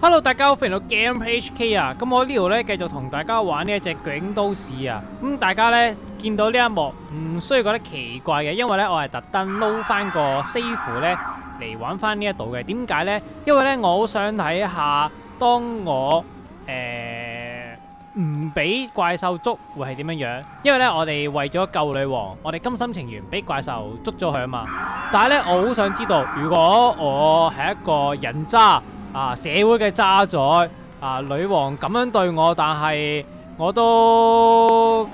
Hello，大家好，欢迎到 Game HK 啊！咁我呢度呢，继续同大家玩呢一只《景都市》啊！咁大家呢，见到呢一幕唔需要觉得奇怪嘅，因为呢，我系特登捞翻个 save 咧嚟玩翻呢一度嘅。点解呢？因为呢，我好想睇下当我诶。唔俾怪兽捉会系点样样？因为咧，我哋为咗救女王，我哋甘心情愿俾怪兽捉咗佢啊嘛。但系咧，我好想知道，如果我系一个人渣啊，社会嘅渣仔啊，女王咁样对我，但系我都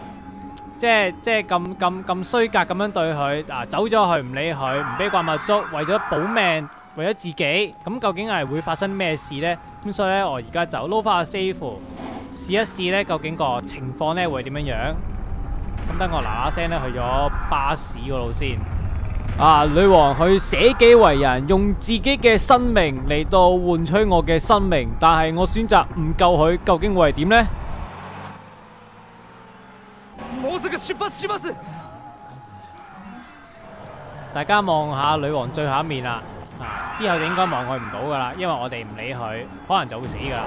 即系即系咁咁咁衰格咁样对佢啊，走咗去唔理佢，唔俾怪物捉，为咗保命，为咗自己，咁究竟系会发生咩事呢？咁所以咧，我而家就捞翻个 save。试一试咧，究竟个情况咧会点样？咁等我嗱嗱声咧去咗巴士嗰度先。啊，女王佢舍己为人，用自己嘅生命嚟到换取我嘅生命，但系我选择唔救佢，究竟会系点呢？出大家望下女王最后一面啦。啊，之后就应该望佢唔到噶啦，因为我哋唔理佢，可能就会死噶。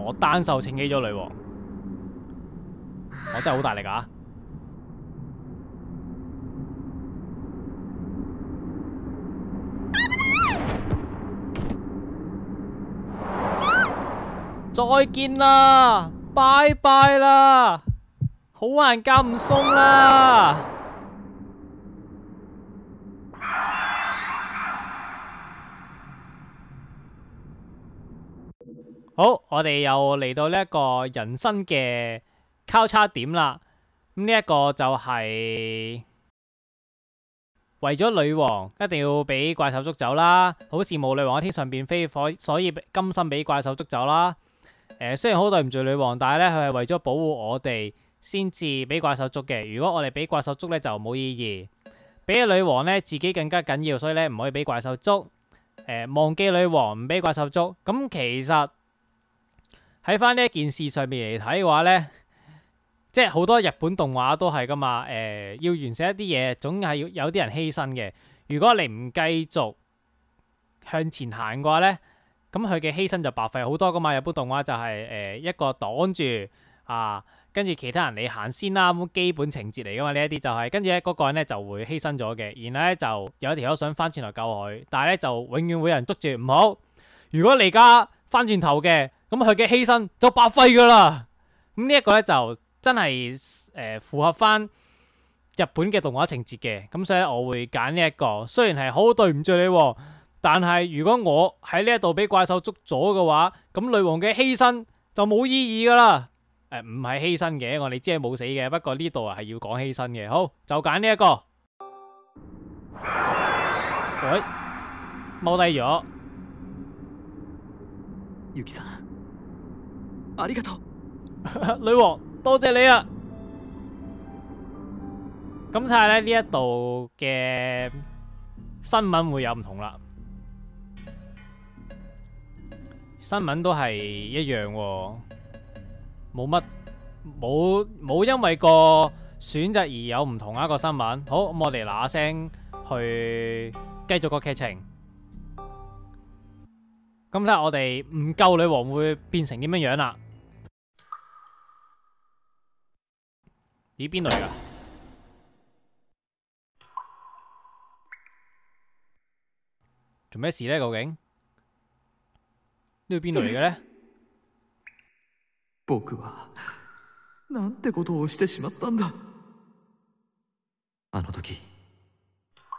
我单手称起咗女王，我真系好大力啊！再见啦，拜拜啦，好难夹唔松啦！好，我哋又嚟到呢一个人生嘅交叉点啦。咁呢一个就系为咗女王一定要俾怪兽捉走啦。好羡慕女王喺天上边飞，所以甘心俾怪兽捉走啦。诶，虽然好对唔住女王，但系咧佢系为咗保护我哋先至俾怪兽捉嘅。如果我哋俾怪兽捉咧就冇意义，俾咗女王咧自己更加紧要，所以咧唔可以俾怪兽捉。诶，忘记女王唔俾怪兽捉，咁其实。喺翻呢一件事上面嚟睇嘅话呢，即系好多日本动画都系噶嘛。诶，要完成一啲嘢，总系要有啲人牺牲嘅。如果你唔继续向前行嘅话呢，咁佢嘅牺牲就白费好多噶嘛。日本动画就系诶一个挡住啊，跟住其他人你行先啦。咁基本情节嚟噶嘛？呢一啲就系跟住咧，嗰个人咧就会牺牲咗嘅。然后咧就有一友想翻转头救佢，但系咧就永远会有人捉住唔好。如果你而家翻转头嘅。咁佢嘅牺牲就白费噶啦，咁呢一个咧就真系诶符合翻日本嘅动画情节嘅，咁所以我会拣呢一个。虽然系好对唔住你，但系如果我喺呢一度俾怪兽捉咗嘅话，咁女王嘅牺牲就冇意义噶啦。诶，唔系牺牲嘅，我哋知系冇死嘅。不过呢度啊系要讲牺牲嘅，好就拣呢一个。喂，猫大叫，ありがとう，女王多谢你啊！咁睇下咧呢一度嘅新闻会有唔同啦，新闻都系一样，冇乜冇冇因为个选择而有唔同一个新闻。好，咁我哋嗱声去继续个剧情。咁睇下我哋唔救女王会变成点样样啦？做咩事呢？究竟呢度嚟嘅呢？僕はなんてことをしてしまったんだ。あの時、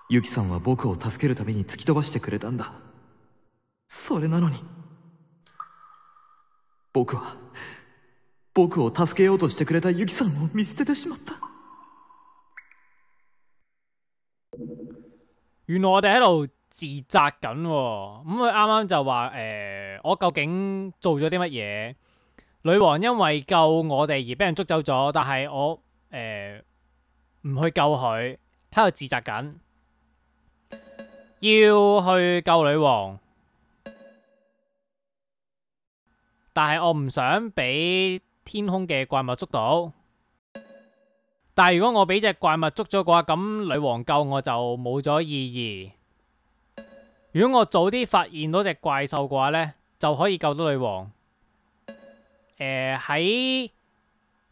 ユキさんは僕を助けるために突き飛ばしてくれたんだ。それなのに、僕は原来我哋喺度自責緊喎，咁佢啱啱就話：誒，我究竟做咗啲乜嘢？女王因為救我哋而俾人捉走咗，但係我诶唔去救佢，喺度自責緊，要去救女王，但係我唔想俾。天空嘅怪物捉到，但系如果我俾只怪物捉咗嘅话，咁女王救我就冇咗意义。如果我早啲发现到只怪兽嘅话咧，就可以救到女王。诶喺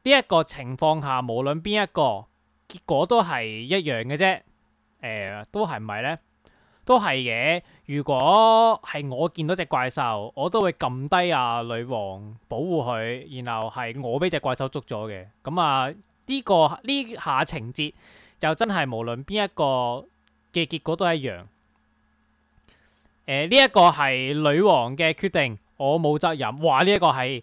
呢一个情况下，无论边一个结果都系一样嘅啫。诶，都系唔系咧？都系嘅。如果系我见到只怪兽，我都会揿低啊女王保护佢，然后系我俾只怪兽捉咗嘅。咁啊，呢个呢下情节又真系无论边一个嘅结果都一样。诶，呢一个系女王嘅决定，我冇责任。哇，呢一个系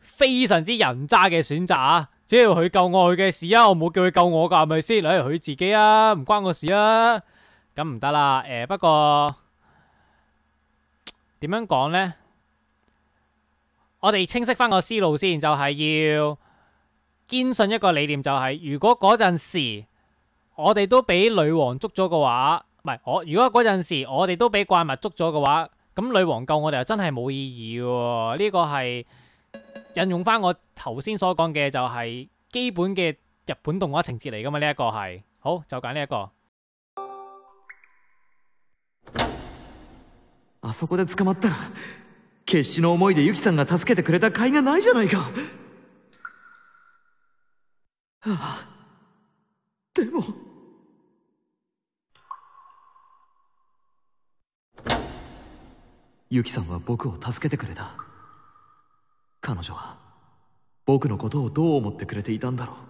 非常之人渣嘅选择啊！只要佢救我佢嘅事啊，我冇叫佢救我噶，系咪先？例如佢自己啊，唔关我事啊。咁唔得啦，誒不過點樣講呢？我哋清晰翻個思路先，就係要堅信一個理念，就係如果嗰陣時我哋都俾女王捉咗嘅話，唔係我如果嗰陣時我哋都俾怪物捉咗嘅話，咁女王救我哋又真係冇意義喎。呢個係引用翻我頭先所講嘅，就係基本嘅日本動畫情節嚟噶嘛。呢一個係好就揀呢一個。あそこで捕まったら決死の思いでユキさんが助けてくれた甲斐がないじゃないか、はあ、でもユキさんは僕を助けてくれた彼女は僕のことをどう思ってくれていたんだろう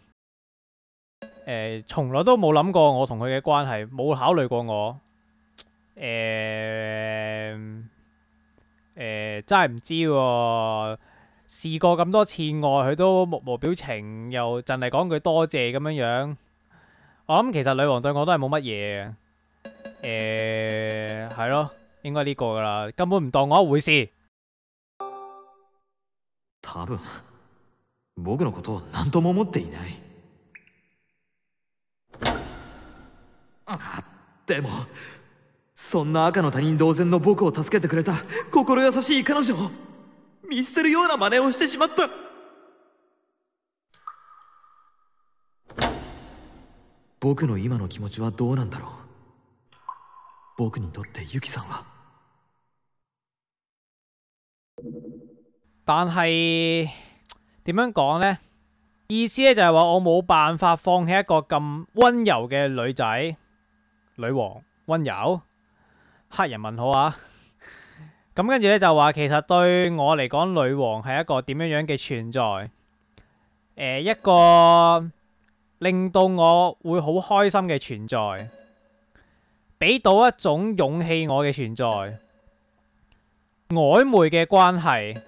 诶，从来都冇谂过我同佢嘅关系，冇考虑过我。诶诶，真系唔知喎。试过咁多次爱，佢都目无表情，又尽系讲句多谢咁样样。我谂其实女王对我都系冇乜嘢。嘅。诶，系咯，应该呢个噶啦，根本唔当我一回事。でもそんな赤の他人同然の僕を助けてくれた心優しい彼女を見捨てるような真似をしてしまった僕の今の気持ちはどうなんだろう僕にとってユキさんは但係點樣講呢？意思は。就係話我冇辦法放は。一個咁温柔嘅女仔。女王温柔，黑人问好啊！咁跟住咧就话，其实对我嚟讲，女王系一个点样样嘅存在？诶，一个令到我会好开心嘅存在，俾到一种勇气我嘅存在，暧昧嘅关系，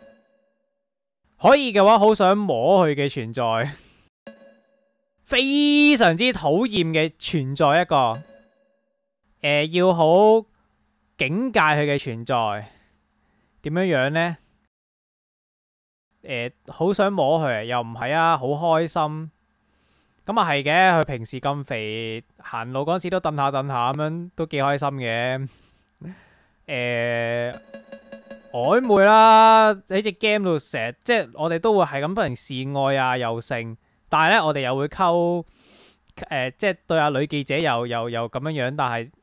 可以嘅话好想摸佢嘅存在，非常之讨厌嘅存在一个。诶，要好警戒佢嘅存在，点样样呢？诶，好想摸佢，又唔系啊，好开心。咁啊系嘅，佢平时咁肥，行路嗰时都蹬下蹬下咁样，都几开心嘅。诶，暧昧啦，喺只 game 度成，即系我哋都会系咁不停示爱啊，又剩。但系咧，我哋又会沟，诶，即系对阿女记者又又又咁样样，但系。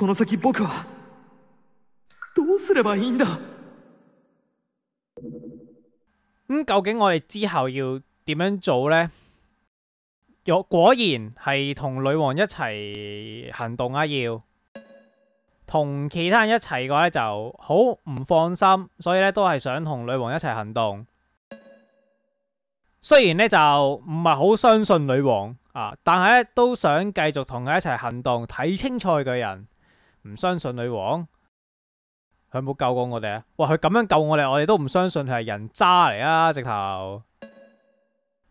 咁究竟我哋之后要点样做呢？若果然系同女王一齐行动啊！要同其他人一齐嘅话咧，就好唔放心，所以咧都系想同女王一齐行动。虽然咧就唔系好相信女王啊，但系咧都想继续同佢一齐行动，睇楚佢嘅人。唔相信女王，佢冇救过我哋啊？哇，佢咁样救我哋，我哋都唔相信佢系人渣嚟啊！直头，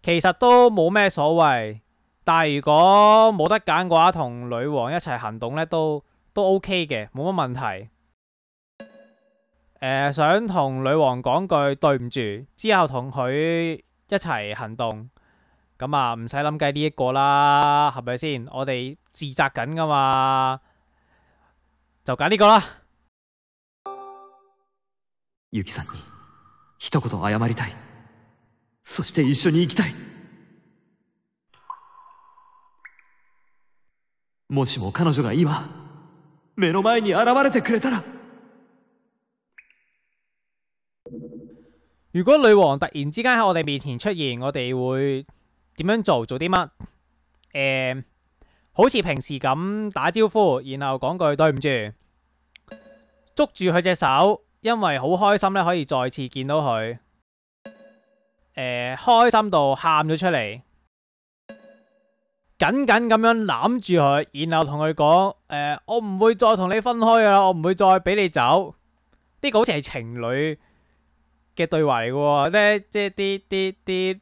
其实都冇咩所谓，但系如果冇得拣嘅话，同女王一齐行动呢，都都 OK 嘅，冇乜问题。想同女王讲句对唔住，之后同佢一齐行动，咁啊，唔使谂计呢一个啦，系咪先？我哋自责紧噶嘛。就揀呢個啦。ユキさんに一言謝りたい。そして一緒に行きたい。もしも彼女が今、目の前に現れてくれたら。如果女王突然之間喺我哋面前出現，我哋會點樣做？做啲乜？誒、好似平时咁打招呼，然后讲句对唔住，捉住佢只手，因为好开心咧，可以再次见到佢，诶开心到喊咗出嚟，紧紧咁样揽住佢，然后同佢讲，诶我唔会再同你分开噶啦，我唔会再俾你走，呢个好似系情侣嘅对话嚟嘅，即即系啲啲啲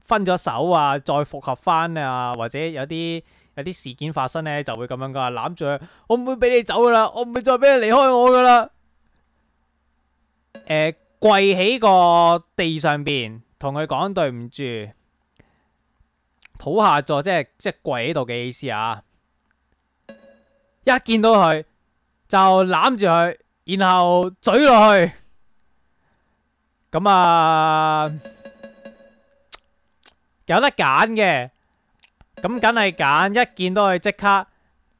分咗手啊，再复合翻啊，或者有啲。有啲事件发生咧，就会咁样噶，揽住佢，我唔会俾你走噶啦，我唔会再俾你离开我噶啦。诶，跪喺个地上边，同佢讲对唔住，土下座，即系即系跪喺度嘅意思啊！一见到佢就揽住佢，然后嘴落去，咁啊，有得拣嘅。咁梗系拣，一见到佢即刻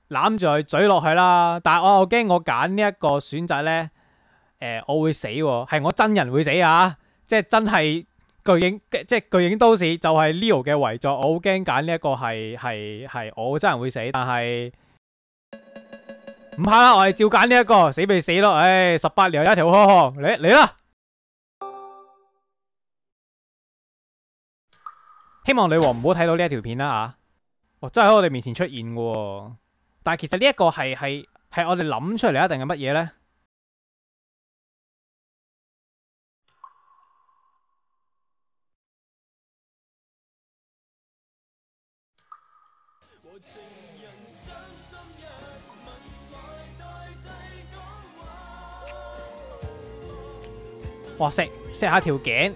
揽住佢嘴落去啦。但系我又惊我拣呢一个选择呢，诶我会死，系我真人会死啊！即系真系巨影，即系巨影都市就系 Leo 嘅遗作，我好惊拣呢一个系系系我真人会死。但系唔怕啦，我哋照拣呢一个死咪死咯。唉，十八年有一条可可嚟嚟啦！希望女王唔好睇到呢一条片啦啊！哦，真系喺我哋面前出现嘅喎，但系其实呢一个系系系我哋谂出嚟一定系乜嘢咧？哇塞，錫下条頸！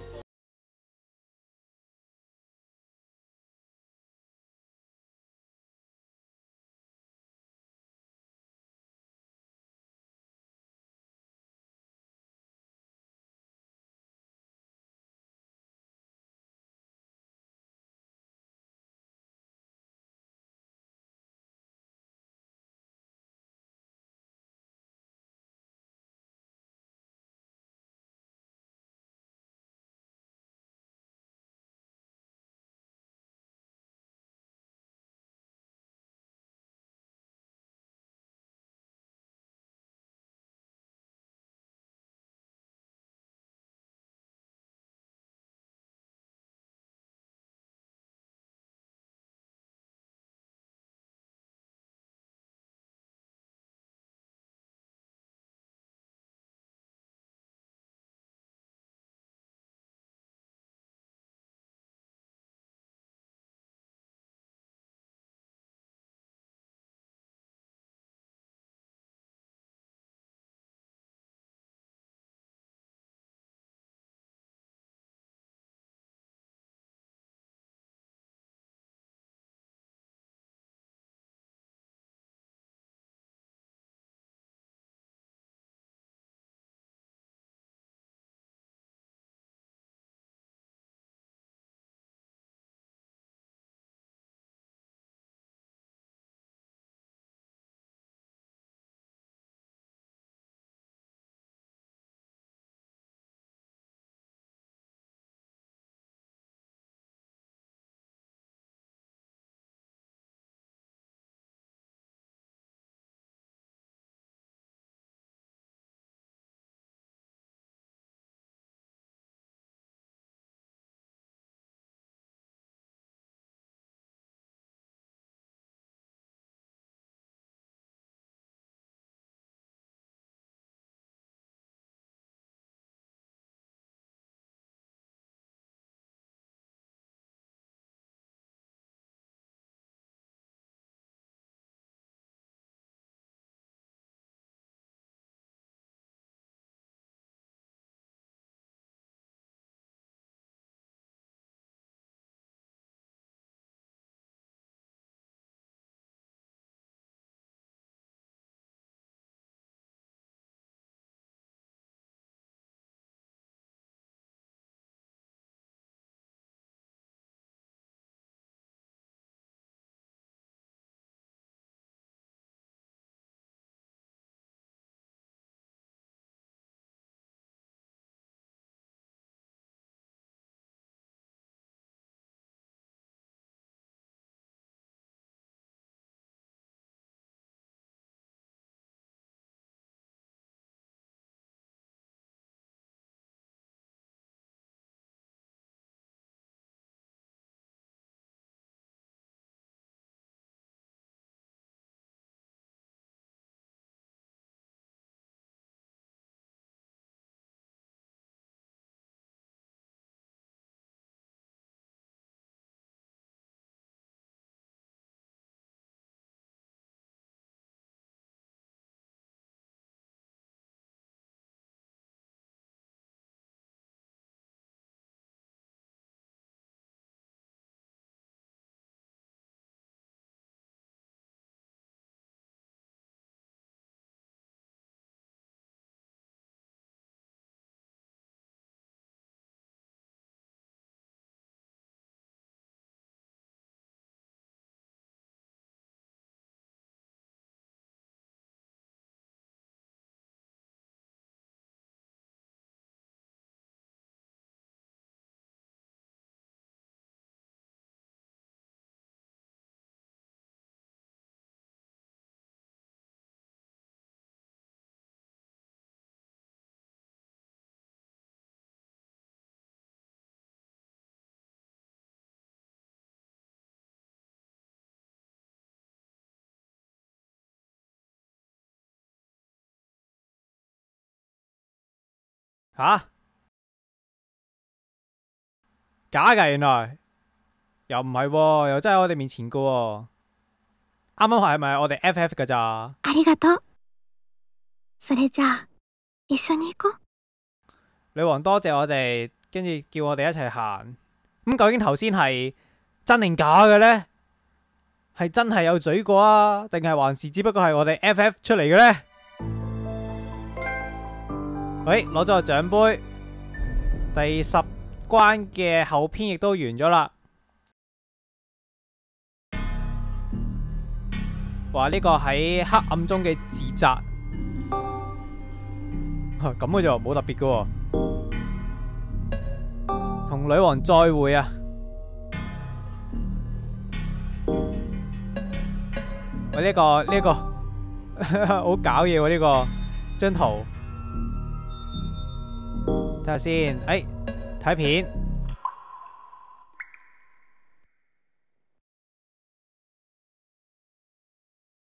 吓？假噶，原来又唔系，又真系我哋面前嘅。啱啱系咪我哋 F.F. 噶咋？女王多谢我哋，跟住叫我哋一齐行。咁究竟头先系真定假嘅呢？系真系有水果啊，定系还是只不过系我哋 F.F. 出嚟嘅呢？喂，攞咗个奖杯，第十关嘅后篇亦都完咗啦。话呢个喺黑暗中嘅自责，咁嘅就冇特别嘅。同女王再会啊！喂，呢个呢个 好搞嘢喎，呢个张图。睇下先，哎，睇片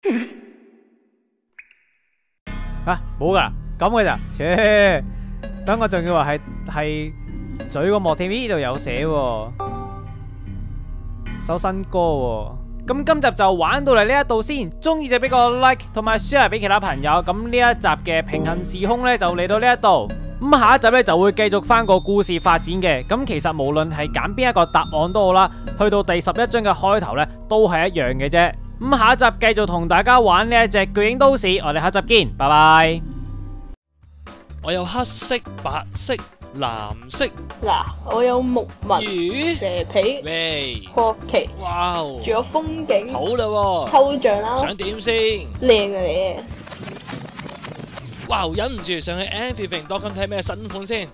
啊，冇噶，咁嘅咋？切，等我仲要话系系嘴个莫 v 呢度有写喎，首新歌喎。咁今集就玩到嚟呢一度先，中意就俾个 like，同埋 share 俾其他朋友。咁呢一集嘅平衡时空咧，就嚟到呢一度。咁下一集咧就会继续翻个故事发展嘅，咁其实无论系拣边一个答案都好啦，去到第十一章嘅开头咧都系一样嘅啫。咁下一集继续同大家玩呢一只《巨影都市》，我哋下集见，拜拜。我有黑色、白色、蓝色。嗱，我有木纹、蛇皮、国旗。哇哦！仲有风景。好啦，抽奖啦。想点先？靓啊你！哇！忍唔住上去 Everything dot c 多咁睇咩新款先？